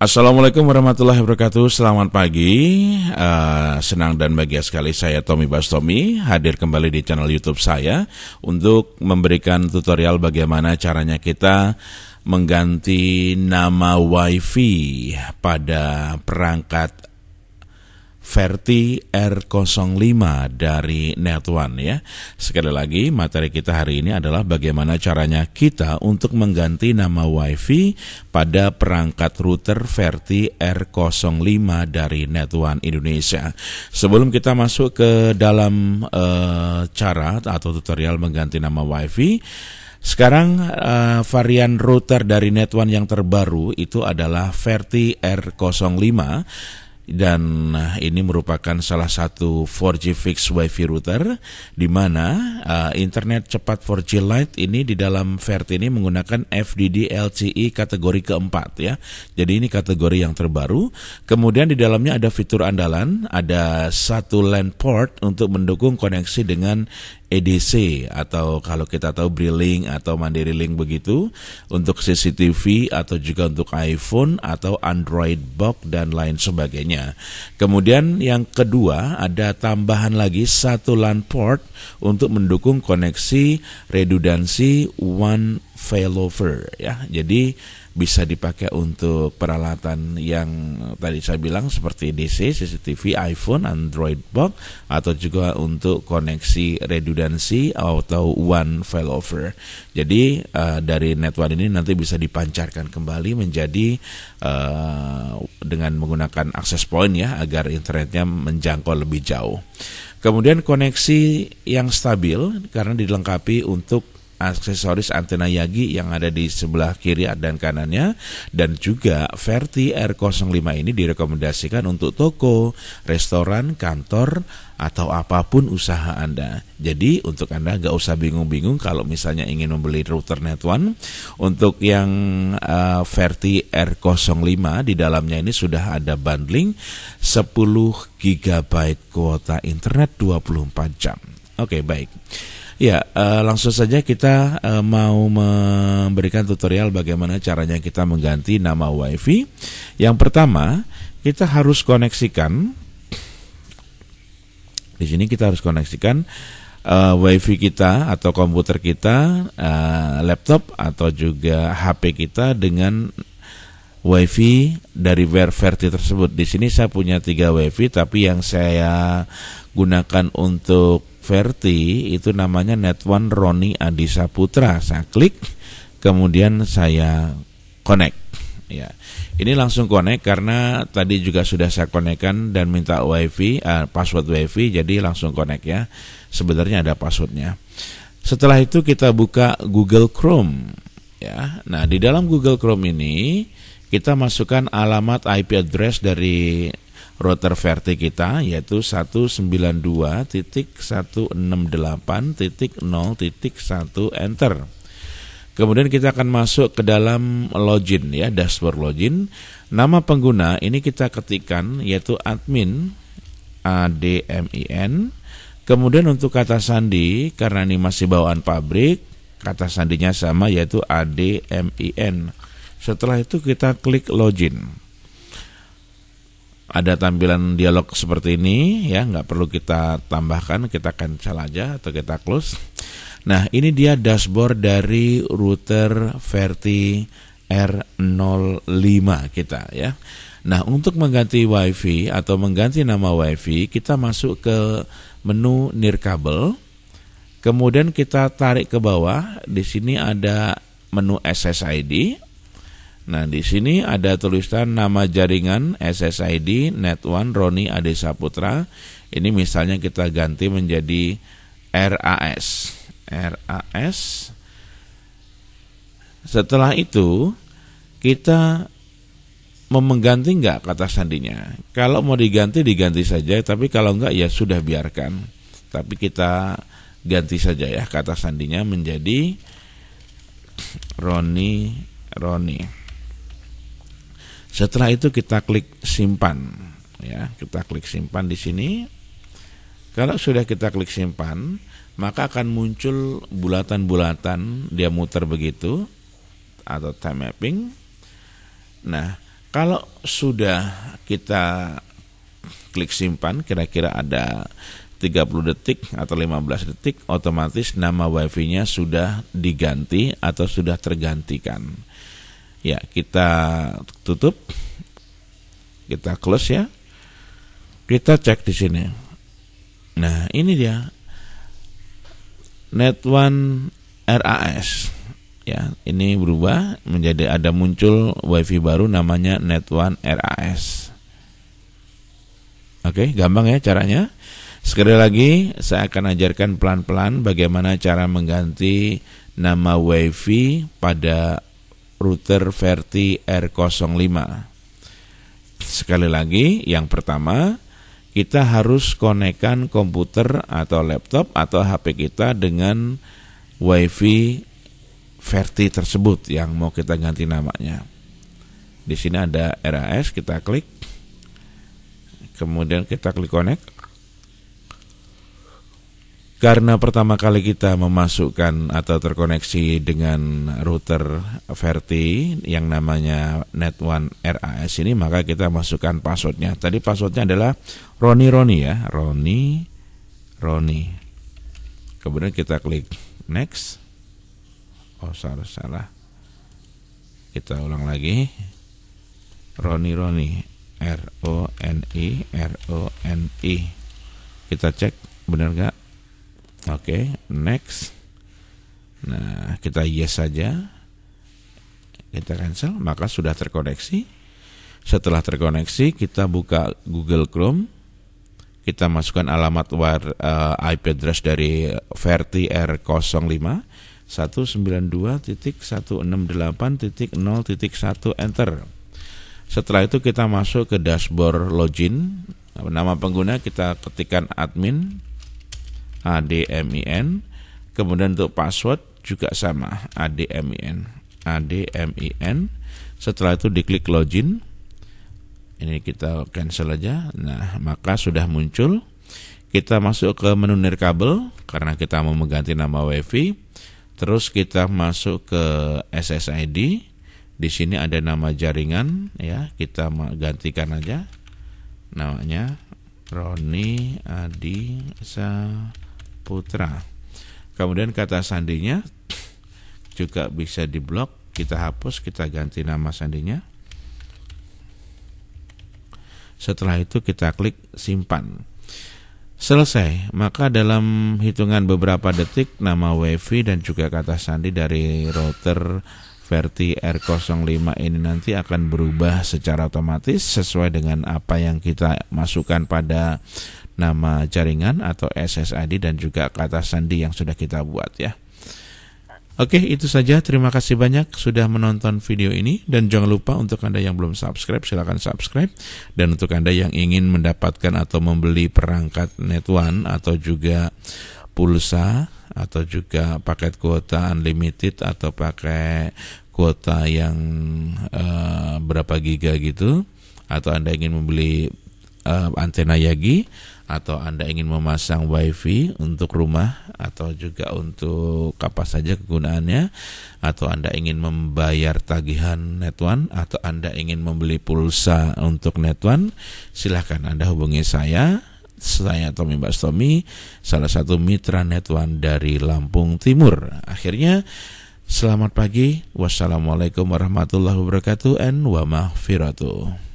Assalamualaikum warahmatullahi wabarakatuh. Selamat pagi. Uh, senang dan bahagia sekali saya Tommy Bastomi hadir kembali di channel YouTube saya untuk memberikan tutorial bagaimana caranya kita mengganti nama WiFi pada perangkat Verti R05 dari Net ya. Sekali lagi materi kita hari ini adalah bagaimana caranya kita untuk mengganti nama WiFi pada perangkat router Verti R05 dari Net Indonesia. Sebelum kita masuk ke dalam e, cara atau tutorial mengganti nama WiFi, sekarang uh, varian router dari NetOne yang terbaru itu adalah Verti R05 dan eh, ini merupakan salah satu 4G fixed wifi router di mana uh, internet cepat 4G Lite ini di dalam VERT ini menggunakan FDD LTE kategori keempat ya. Jadi ini kategori yang terbaru. Kemudian di dalamnya ada fitur andalan, ada satu LAN port untuk mendukung koneksi dengan EDC atau kalau kita tahu Brilink atau Mandiri Link begitu untuk CCTV atau juga untuk iPhone atau Android Box dan lain sebagainya. Kemudian yang kedua ada tambahan lagi satu LAN port untuk mendukung koneksi redundansi one failover ya. Jadi bisa dipakai untuk peralatan yang tadi saya bilang seperti DC, CCTV, iPhone, Android box atau juga untuk koneksi redundansi atau one failover. Jadi uh, dari network ini nanti bisa dipancarkan kembali menjadi uh, dengan menggunakan access point ya agar internetnya menjangkau lebih jauh. Kemudian koneksi yang stabil karena dilengkapi untuk aksesoris antena Yagi yang ada di sebelah kiri dan kanannya dan juga Verti R05 ini direkomendasikan untuk toko, restoran, kantor atau apapun usaha Anda. Jadi untuk Anda nggak usah bingung-bingung kalau misalnya ingin membeli router net one untuk yang uh, Verti R05 di dalamnya ini sudah ada bundling 10 GB kuota internet 24 jam. Oke, okay, baik. Ya, uh, langsung saja kita uh, mau memberikan tutorial bagaimana caranya kita mengganti nama WiFi. Yang pertama, kita harus koneksikan. Di sini kita harus koneksikan uh, WiFi kita atau komputer kita, uh, laptop atau juga HP kita dengan WiFi dari Verti tersebut. Di sini saya punya tiga WiFi, tapi yang saya gunakan untuk Verti itu namanya Netwan Roni Adisa Putra. Saya klik, kemudian saya connect. Ya, ini langsung connect karena tadi juga sudah saya konekkan dan minta wifi, uh, password wifi, jadi langsung connect ya. Sebenarnya ada passwordnya. Setelah itu kita buka Google Chrome. Ya, nah di dalam Google Chrome ini kita masukkan alamat IP address dari router VRT kita yaitu 192.168.0.1 enter. Kemudian kita akan masuk ke dalam login ya, dashboard login. Nama pengguna ini kita ketikkan yaitu admin admin. Kemudian untuk kata sandi karena ini masih bawaan pabrik, kata sandinya sama yaitu admin. Setelah itu kita klik login ada tampilan dialog seperti ini ya nggak perlu kita tambahkan kita cancel aja atau kita close nah ini dia dashboard dari router Verti R05 kita ya nah untuk mengganti wifi atau mengganti nama wifi kita masuk ke menu nirkabel kemudian kita tarik ke bawah di sini ada menu SSID Nah, di sini ada tulisan nama jaringan SSID Net One Roni Ade Saputra. Ini misalnya kita ganti menjadi RAS. RAS. Setelah itu kita mau mengganti nggak kata sandinya. Kalau mau diganti diganti saja, tapi kalau nggak ya sudah biarkan. Tapi kita ganti saja ya kata sandinya menjadi Roni Roni. Setelah itu kita klik simpan ya, kita klik simpan di sini. Kalau sudah kita klik simpan, maka akan muncul bulatan-bulatan dia muter begitu atau time mapping. Nah, kalau sudah kita klik simpan kira-kira ada 30 detik atau 15 detik otomatis nama wifi-nya sudah diganti atau sudah tergantikan. Ya, kita tutup. Kita close ya. Kita cek di sini. Nah, ini dia. Net One RAS. Ya, ini berubah menjadi ada muncul WiFi baru namanya Net One RAS. Oke, gampang ya caranya. Sekali lagi, saya akan ajarkan pelan-pelan bagaimana cara mengganti nama WiFi pada router Verti R05. Sekali lagi, yang pertama, kita harus konekkan komputer atau laptop atau HP kita dengan WiFi Verti tersebut yang mau kita ganti namanya. Di sini ada RAS, kita klik. Kemudian kita klik connect. Karena pertama kali kita memasukkan atau terkoneksi dengan router Verti yang namanya net one RAS ini maka kita masukkan passwordnya. Tadi passwordnya adalah Roni Roni ya, Roni Roni. Kemudian kita klik next. Oh salah salah. Kita ulang lagi. Roni Roni R O N I R O N I. Kita cek benar nggak? Oke, okay, next. Nah, kita yes saja. Kita cancel, maka sudah terkoneksi. Setelah terkoneksi, kita buka Google Chrome. Kita masukkan alamat war, uh, IP address dari verti R05 192.168.0.1 enter. Setelah itu kita masuk ke dashboard login, nama pengguna kita ketikkan admin admin kemudian untuk password juga sama admin admin setelah itu diklik login ini kita cancel aja nah maka sudah muncul kita masuk ke menu nirkabel karena kita mau mengganti nama wifi terus kita masuk ke SSID di sini ada nama jaringan ya kita gantikan aja namanya Roni Adi Sa putra. Kemudian kata sandinya juga bisa diblok, kita hapus, kita ganti nama sandinya. Setelah itu kita klik simpan. Selesai, maka dalam hitungan beberapa detik nama wifi dan juga kata sandi dari router Verti R05 ini nanti akan berubah secara otomatis sesuai dengan apa yang kita masukkan pada nama jaringan atau SSID dan juga kata sandi yang sudah kita buat ya. Oke, itu saja. Terima kasih banyak sudah menonton video ini dan jangan lupa untuk Anda yang belum subscribe silakan subscribe dan untuk Anda yang ingin mendapatkan atau membeli perangkat Net One atau juga pulsa atau juga paket kuota unlimited atau pakai kuota yang uh, berapa giga gitu atau Anda ingin membeli uh, antena Yagi atau Anda ingin memasang WiFi untuk rumah atau juga untuk apa saja kegunaannya atau Anda ingin membayar tagihan NetOne atau Anda ingin membeli pulsa untuk NetOne silahkan Anda hubungi saya saya Tommy Tommy salah satu mitra NetOne dari Lampung Timur akhirnya Selamat pagi, wassalamualaikum warahmatullahi wabarakatuh, and wa mahfiratuh.